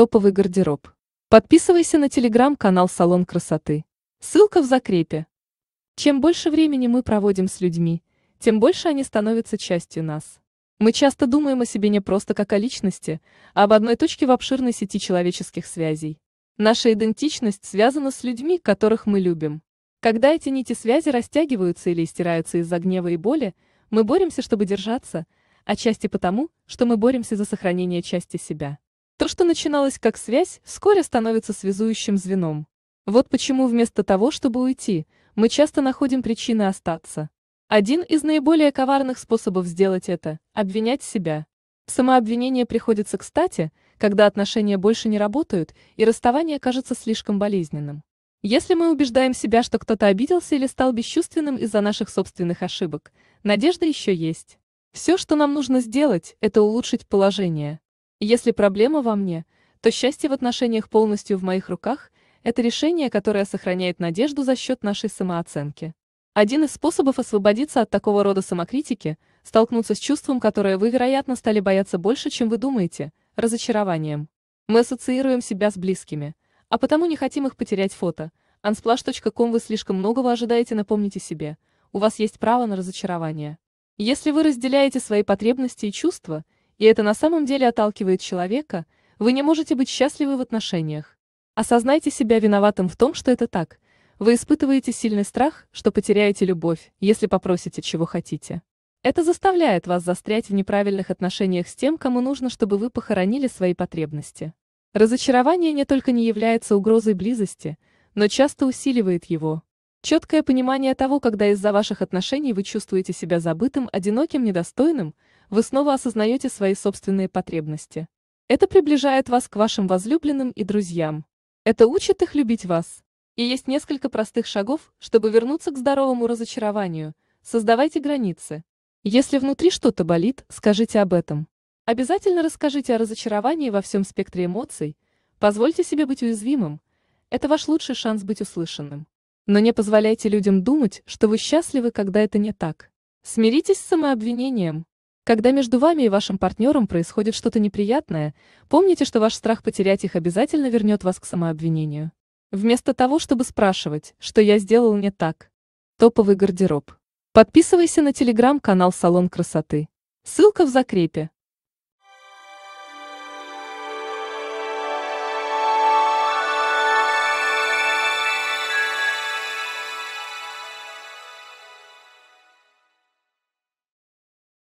Топовый гардероб. Подписывайся на телеграм-канал «Салон красоты». Ссылка в закрепе. Чем больше времени мы проводим с людьми, тем больше они становятся частью нас. Мы часто думаем о себе не просто как о личности, а об одной точке в обширной сети человеческих связей. Наша идентичность связана с людьми, которых мы любим. Когда эти нити связи растягиваются или стираются из-за гнева и боли, мы боремся, чтобы держаться, отчасти потому, что мы боремся за сохранение части себя. То, что начиналось как связь, вскоре становится связующим звеном. Вот почему вместо того, чтобы уйти, мы часто находим причины остаться. Один из наиболее коварных способов сделать это – обвинять себя. Самообвинение приходится кстати, когда отношения больше не работают и расставание кажется слишком болезненным. Если мы убеждаем себя, что кто-то обиделся или стал бесчувственным из-за наших собственных ошибок, надежда еще есть. Все, что нам нужно сделать, это улучшить положение. Если проблема во мне, то счастье в отношениях полностью в моих руках – это решение, которое сохраняет надежду за счет нашей самооценки. Один из способов освободиться от такого рода самокритики – столкнуться с чувством, которое вы, вероятно, стали бояться больше, чем вы думаете – разочарованием. Мы ассоциируем себя с близкими, а потому не хотим их потерять фото. Unsplash.com вы слишком многого ожидаете, напомните себе. У вас есть право на разочарование. Если вы разделяете свои потребности и чувства – и это на самом деле отталкивает человека, вы не можете быть счастливы в отношениях. Осознайте себя виноватым в том, что это так. Вы испытываете сильный страх, что потеряете любовь, если попросите, чего хотите. Это заставляет вас застрять в неправильных отношениях с тем, кому нужно, чтобы вы похоронили свои потребности. Разочарование не только не является угрозой близости, но часто усиливает его. Четкое понимание того, когда из-за ваших отношений вы чувствуете себя забытым, одиноким, недостойным – вы снова осознаете свои собственные потребности. Это приближает вас к вашим возлюбленным и друзьям. Это учит их любить вас. И есть несколько простых шагов, чтобы вернуться к здоровому разочарованию. Создавайте границы. Если внутри что-то болит, скажите об этом. Обязательно расскажите о разочаровании во всем спектре эмоций. Позвольте себе быть уязвимым. Это ваш лучший шанс быть услышанным. Но не позволяйте людям думать, что вы счастливы, когда это не так. Смиритесь с самообвинением. Когда между вами и вашим партнером происходит что-то неприятное, помните, что ваш страх потерять их обязательно вернет вас к самообвинению. Вместо того, чтобы спрашивать, что я сделал не так. Топовый гардероб. Подписывайся на телеграм-канал «Салон красоты». Ссылка в закрепе.